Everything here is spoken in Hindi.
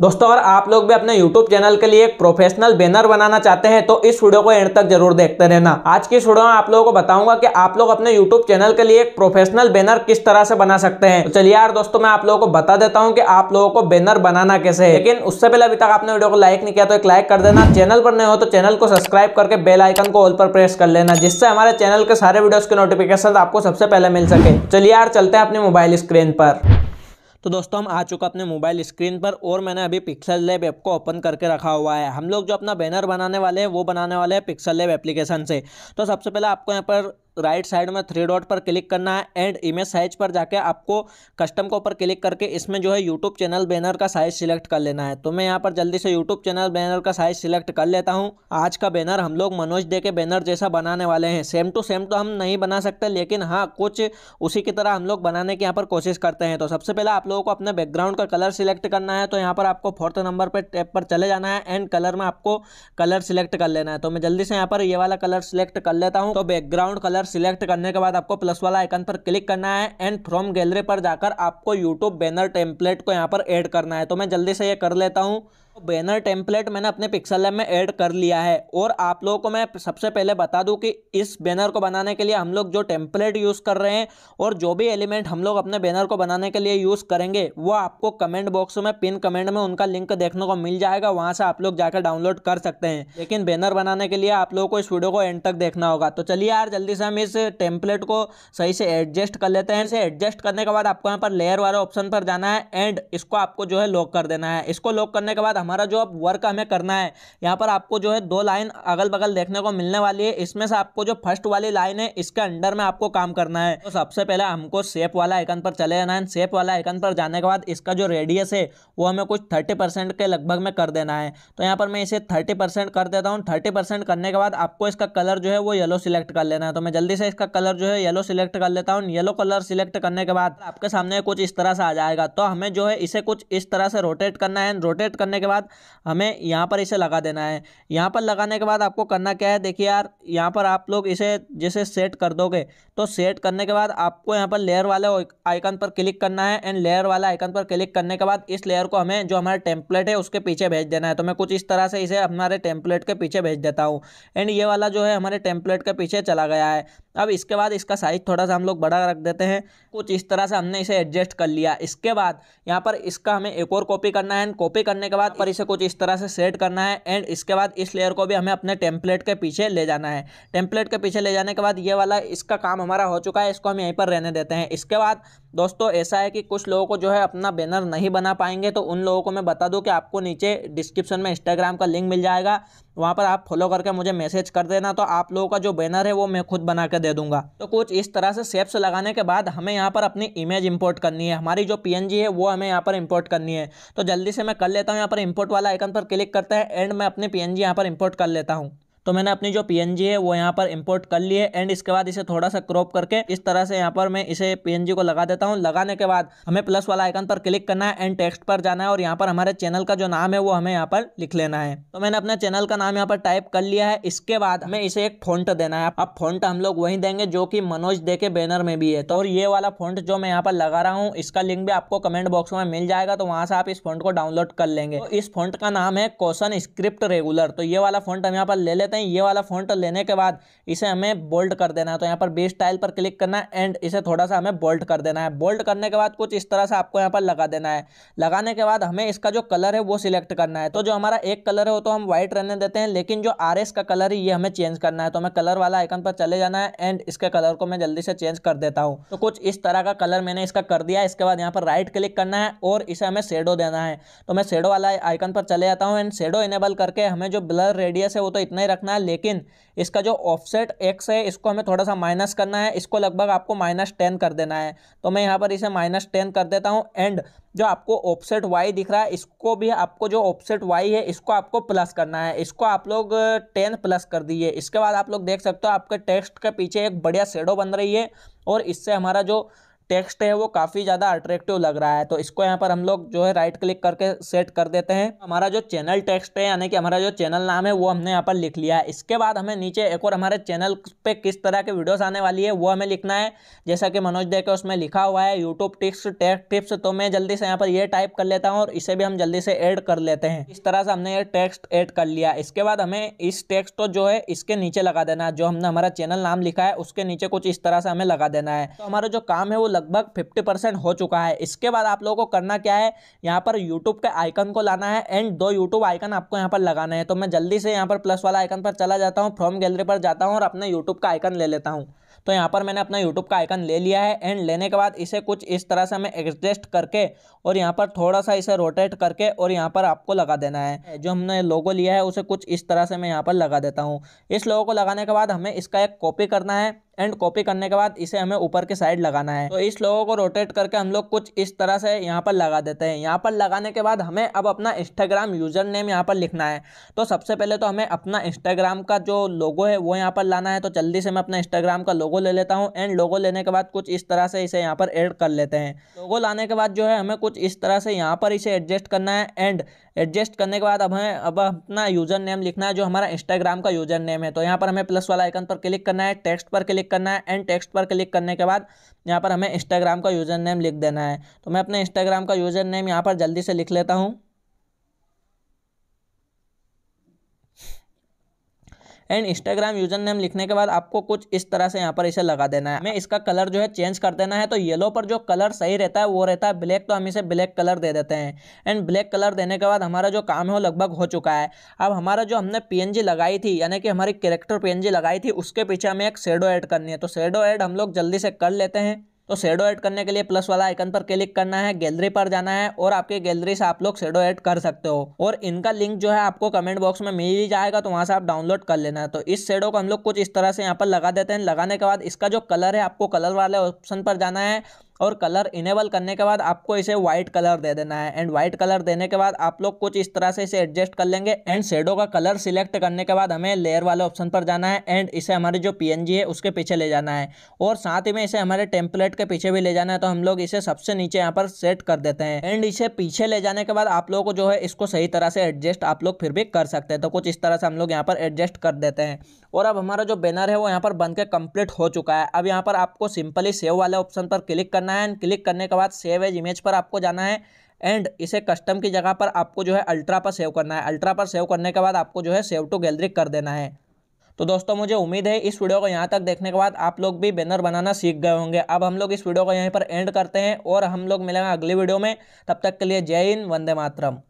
दोस्तों और आप लोग भी अपने यूट्यूब चैनल के लिए एक प्रोफेशनल बैनर बनाना चाहते हैं तो इस वीडियो को एंड तक जरूर देखते रहना आज की वीडियो में आप लोगों को बताऊंगा कि आप लोग अपने यूट्यूब चैनल के लिए एक प्रोफेशनल बैनर किस तरह से बना सकते हैं तो चलिए यार दोस्तों मैं आप लोगों को बता देता हूँ की आप लोगों को बैनर बनाना कैसे है लेकिन उससे पहले अभी तक आपने वीडियो को लाइक नहीं किया तो एक लाइक कर देना चैनल पर नहीं हो तो चैनल को सब्सक्राइब करके बेल आइकन को ऑल पर प्रेस कर लेना जिससे हमारे चैनल के सारे वीडियो के नोटिफिकेशन आपको सबसे पहले मिल सके चलिए यार चलते हैं अपने मोबाइल स्क्रीन पर तो दोस्तों हम आ चुका अपने मोबाइल स्क्रीन पर और मैंने अभी पिक्सल लेब ऐप को ओपन करके रखा हुआ है हम लोग जो अपना बैनर बनाने वाले हैं वो बनाने वाले हैं पिक्सल लेब एप्लीकेशन से तो सबसे पहले आपको यहाँ पर राइट साइड में थ्री डॉट पर क्लिक करना है एंड इमेज साइज पर जाके आपको कस्टम के ऊपर क्लिक करके इसमें जो है यूट्यूब चैनल बैनर का साइज सिलेक्ट कर लेना है तो मैं यहाँ पर जल्दी से यूट्यूब चैनल बैनर का साइज सिलेक्ट कर लेता हूँ आज का बैनर हम लोग मनोज दे के बैनर जैसा बनाने वाले हैं सेम टू सेम तो हम नहीं बना सकते लेकिन हाँ कुछ उसी की तरह हम लोग बनाने की यहाँ पर कोशिश करते हैं तो सबसे पहले आप लोगों को अपने बैकग्राउंड का कलर सिलेक्ट करना है तो यहाँ पर आपको फोर्थ नंबर पर टैप पर चले जाना है एंड कलर में आपको कलर सिलेक्ट कर लेना है तो मैं जल्दी से यहाँ पर ये वाला कलर सिलेक्ट कर लेता हूँ तो बैकग्राउंड कलर सिलेक्ट करने के बाद आपको प्लस वाला आइकन पर क्लिक करना है एंड फ्रॉम गैलरी पर जाकर आपको यूट्यूब बैनर टेम्पलेट को यहाँ पर ऐड करना है तो मैं जल्दी से ये कर लेता हूँ बैनर टेम्पलेट मैंने अपने पिक्सल लैब में ऐड कर लिया है और आप लोगों को मैं सबसे पहले बता दूं कि इस बैनर को बनाने के लिए हम लोग जो टेम्पलेट यूज़ कर रहे हैं और जो भी एलिमेंट हम लोग अपने बैनर को बनाने के लिए यूज़ करेंगे वो आपको कमेंट बॉक्स में पिन कमेंट में उनका लिंक देखने को मिल जाएगा वहाँ से आप लोग जाकर डाउनलोड कर सकते हैं लेकिन बैनर बनाने के लिए आप लोगों को इस वीडियो को एंड तक देखना होगा तो चलिए यार जल्दी से हम इस टेम्पलेट को सही से एडजस्ट कर लेते हैं इसे एडजस्ट करने के बाद आपको यहाँ पर लेयर वाले ऑप्शन पर जाना है एंड इसको आपको जो है लॉक कर देना है इसको लॉक करने के बाद हमारा जो अब वर्क हमें करना है यहाँ पर आपको जो है दो लाइन अगल बगल देखने को मिलने वाली है इसमें से आपको जो फर्स्ट वाली लाइन है इसके अंडर में आपको काम करना है तो सबसे पहले हमको सेप वाला आइकन पर चले जाना है सेप वाला आइकन पर जाने के बाद इसका जो रेडियस है वो हमें कुछ थर्टी परसेंट के लगभग में कर देना है तो यहाँ पर मैं इसे थर्टी परसेंट कर देता हूँ थर्टी परसेंट करने के बाद आपको इसका कलर जो है वो येलो सिलेक्ट कर लेना है तो मैं जल्दी से इसका कलर जो है येलो सिलेक्ट कर लेता हूँ येलो कलर सिलेक्ट करने के बाद आपके सामने कुछ इस तरह से आ जाएगा तो हमें जो है इसे कुछ इस तरह से रोटेट करना है रोटेट करने के बाद बाद हमें यहाँ पर इसे लगा देना है यहाँ पर लगाने के बाद आपको करना क्या है देखिए यार यहाँ पर आप लोग इसे जैसे सेट कर दोगे तो सेट करने के बाद आपको यहाँ पर लेयर वाले आइकन पर क्लिक करना है एंड लेयर वाले आइकन पर क्लिक करने के बाद इस लेयर को हमें जो हमारा टेम्पलेट है उसके पीछे भेज देना है तो मैं कुछ इस तरह से इसे हमारे टेम्पलेट के पीछे भेज देता हूँ एंड ये वाला जो है हमारे टेम्पलेट के पीछे चला गया है अब इसके बाद इसका साइज थोड़ा सा हम लोग बड़ा रख देते हैं कुछ इस तरह से हमने इसे एडजस्ट कर लिया इसके बाद यहाँ पर इसका हमें एक और कॉपी करना है एंड कॉपी करने के बाद पर इसे कुछ इस तरह से सेट करना है एंड इसके बाद इस लेयर को भी हमें अपने टेम्पलेट के पीछे ले जाना है टेम्पलेट के पीछे ले जाने के बाद ये वाला इसका काम हमारा हो चुका है इसको हम यहीं पर रहने देते हैं इसके बाद दोस्तों ऐसा है कि कुछ लोगों को जो है अपना बैनर नहीं बना पाएंगे तो उन लोगों को मैं बता दूँ कि आपको नीचे डिस्क्रिप्शन में इंस्टाग्राम का लिंक मिल जाएगा वहाँ पर आप फॉलो करके मुझे मैसेज कर देना तो आप लोगों का जो बैनर है वो मैं खुद बना के दे दूंगा तो कुछ इस तरह से सेप्स लगाने के बाद हमें यहाँ पर अपनी इमेज इम्पोर्ट करनी है हमारी जो पी है वो हमें यहाँ पर इम्पोर्ट करनी है तो जल्दी से मैं कर लेता हूँ यहाँ पर इंपोर्ट वाला आइकन पर क्लिक करते हैं एंड मैं अपने पी यहाँ पर इंपोर्ट कर लेता हूँ तो मैंने अपनी जो पीएनजी है वो यहाँ पर इम्पोर्ट कर ली है एंड इसके बाद इसे थोड़ा सा क्रॉप करके इस तरह से यहाँ पर मैं इसे पीएनजी को लगा देता हूँ लगाने के बाद हमें प्लस वाला आइकन पर क्लिक करना है एंड टेक्स्ट पर जाना है और यहाँ पर हमारे चैनल का जो नाम है वो हमें यहाँ पर लिख लेना है तो मैंने अपने चैनल का नाम यहाँ पर टाइप कर लिया है इसके बाद हमें इसे एक फोन्ट देना है अब फोन्ट हम लोग वही देंगे जो की मनोज दे के बैनर में भी है तो ये वाला फोन्ट जो मैं यहाँ पर लगा रहा हूँ इसका लिंक भी आपको कमेंट बॉक्स में मिल जाएगा तो वहां से आप इस फोन को डाउनलोड कर लेंगे तो इस फोन्ट का नाम है क्वेश्चन स्क्रिप्ट रेगुलर तो ये वाला फोन हम यहाँ पर ले लेते हैं हैं ये वाला फॉन्ट लेने के बाद इसे हमें बोल्ड कर देना है तो यहाँ पर बेस टाइल पर क्लिक करना है एंड इसे थोड़ा सा हमें बोल्ड कर देना है बोल्ड करने के बाद कुछ इस तरह से आपको यहाँ पर लगा देना है लगाने के बाद हमें इसका जो कलर है वो सिलेक्ट करना है तो जो हमारा एक कलर है वो तो हम व्हाइट रहने देते हैं लेकिन जो आर का कलर है ये हमें चेंज करना है तो हमें कलर वाला आइकन पर चले जाना है एंड इसके कलर को मैं जल्दी से चेंज कर देता हूँ तो कुछ इस तरह का कलर मैंने इसका कर दिया इसके बाद यहाँ पर राइट क्लिक करना है और इसे हमें शेडो देना है तो मैं शेडो वाला आइकन पर चले जाता हूँ एंड शेडो इनेबल करके हमें जो ब्लर रेडियस है वो तो इतना ही रखना है लेकिन इसका जो ऑफसेट एक्स है इसको हमें थोड़ा सा माइनस करना है इसको लगभग आपको माइनस टेन कर देना है तो मैं यहाँ पर इसे माइनस टेन कर देता हूँ एंड जो आपको ऑफसेट वाई दिख रहा है इसको भी आपको जो ऑफसेट वाई है इसको आपको प्लस करना है इसको आप लोग टेन प्लस कर दीजिए इसके बाद आप लोग देख सकते हो आपके टेक्स्ट के पीछे एक बढ़िया शेडो बन रही है और इससे हमारा जो टेक्स्ट है वो काफ़ी ज़्यादा अट्रैक्टिव लग रहा है तो इसको यहाँ पर हम लोग जो है राइट क्लिक करके सेट कर देते हैं हमारा जो चैनल टेक्स्ट है यानी कि हमारा जो चैनल नाम है वो हमने यहाँ पर लिख लिया है इसके बाद हमें नीचे एक और हमारे चैनल पे किस तरह के वीडियोस आने वाली है वो हमें लिखना है जैसा कि मनोज दे के उसमें लिखा हुआ है यूट्यूब टिप्स टेक्स टिप्स तो मैं जल्दी से यहाँ पर ये टाइप कर लेता हूँ और इसे भी हम जल्दी से एड कर लेते हैं इस तरह से हमने ये टेक्स्ट एड कर लिया इसके बाद हमें इस टेक्स्ट को जो है इसके नीचे लगा देना है जो हमने हमारा चैनल नाम लिखा है उसके नीचे कुछ इस तरह से हमें लगा देना है तो हमारा जो काम है वो लगभग 50 परसेंट हो चुका है इसके बाद आप लोगों को करना क्या है यहाँ पर यूट्यूब के आइकन को लाना है एंड दो यूट्यूब आइकन आपको यहाँ पर लगाना है तो मैं जल्दी से यहाँ पर प्लस वाला आइकन पर चला जाता हूँ फ्रॉम गैलरी पर जाता हूँ और अपने यूट्यूब का आइकन ले लेता हूँ तो यहाँ पर मैंने अपना यूट्यूब का आइकन ले लिया है एंड लेने के बाद इसे कुछ इस तरह से हमें एडजस्ट करके और यहाँ पर थोड़ा सा इसे रोटेट करके और यहाँ पर आपको लगा देना है जो हमने लोगो लिया है उसे कुछ इस तरह से मैं यहाँ पर लगा देता हूँ इस लोगो को लगाने के बाद हमें इसका एक कॉपी करना है एंड कॉपी करने के बाद इसे हमें ऊपर के साइड लगाना है तो इस लोगों को रोटेट करके हम लोग कुछ इस तरह से यहाँ पर लगा देते हैं यहाँ पर लगाने के बाद हमें अब अपना इंस्टाग्राम यूजर नेम यहाँ पर लिखना है तो सबसे पहले तो हमें अपना इंस्टाग्राम का जो लोगो है वो यहाँ पर लाना है तो जल्दी से मैं अपना इंस्टाग्राम का लोगो ले लेता हूँ एंड लोगो लेने के बाद कुछ इस तरह से इसे यहाँ पर एड कर लेते हैं लोगो लाने के बाद जो है हमें कुछ इस तरह से यहाँ पर इसे एडजस्ट करना है एंड एडजस्ट करने के बाद अब हमें अब अपना यूज़र नेम लिखना है जो हमारा इंस्टाग्राम का यूज़र नेम है तो यहाँ पर हमें प्लस वाला आइकन पर क्लिक करना है टेक्स्ट पर क्लिक करना है एंड टेक्स्ट पर क्लिक करने के बाद यहाँ पर हमें इंस्टाग्राम का यूज़र नेम लिख देना है तो मैं अपने इंस्टाग्राम का यूज़र नेम यहाँ पर जल्दी से लिख लेता हूँ एंड इंस्टाग्राम यूजर नेम लिखने के बाद आपको कुछ इस तरह से यहाँ पर इसे लगा देना है हमें इसका कलर जो है चेंज कर देना है तो येलो पर जो कलर सही रहता है वो रहता है ब्लैक तो हम इसे ब्लैक कलर दे देते हैं एंड ब्लैक कलर देने के बाद हमारा जो काम है वो लगभग हो चुका है अब हमारा जो हमने पी लगाई थी यानी कि हमारी कैरेक्टर पी लगाई थी उसके पीछे हमें एक शेडो ऐड करनी है तो शेडो ऐड हम लोग जल्दी से कर लेते हैं तो शेडो ऐड करने के लिए प्लस वाला आइकन पर क्लिक करना है गैलरी पर जाना है और आपके गैलरी से आप लोग शेडो ऐड कर सकते हो और इनका लिंक जो है आपको कमेंट बॉक्स में मिल ही जाएगा तो वहाँ से आप डाउनलोड कर लेना है तो इस शेडो को हम लोग कुछ इस तरह से यहाँ पर लगा देते हैं लगाने के बाद इसका जो कलर है आपको कलर वाले ऑप्शन पर जाना है और कलर इनेबल करने के बाद आपको इसे व्हाइट कलर दे देना है एंड व्हाइट कलर देने के बाद आप लोग कुछ इस तरह से इसे एडजस्ट कर लेंगे एंड शेडो का कलर सिलेक्ट करने के बाद हमें लेयर वाले ऑप्शन पर जाना है एंड इसे हमारे जो पी है उसके पीछे ले जाना है और साथ ही में इसे हमारे टेम्पलेट के पीछे भी ले जाना है तो हम लोग इसे सबसे नीचे यहाँ पर सेट कर देते हैं एंड इसे पीछे ले जाने के बाद आप लोगों को जो है इसको सही तरह से एडजस्ट आप लोग फिर भी कर सकते हैं तो कुछ इस तरह से हम लोग यहाँ पर एडजस्ट कर देते हैं और अब हमारा जो बैनर है वो यहाँ पर बन के कंप्लीट हो चुका है अब यहाँ पर आपको सिंपली सेव वाले ऑप्शन पर क्लिक करना करना है एंड क्लिक करने के बाद सेव एज इमेज पर आपको जाना है एंड इसे कस्टम की जगह पर आपको जो है अल्ट्रा पर सेव करना है अल्ट्रा पर सेव करने के बाद आपको जो है सेव टू गैलरी कर देना है तो दोस्तों मुझे उम्मीद है इस वीडियो को यहाँ तक देखने के बाद आप लोग भी बैनर बनाना सीख गए होंगे अब हम लोग इस वीडियो को यहीं पर एंड करते हैं और हम लोग मिलेंगे अगली वीडियो में तब तक के लिए जय हिंद वंदे मातरम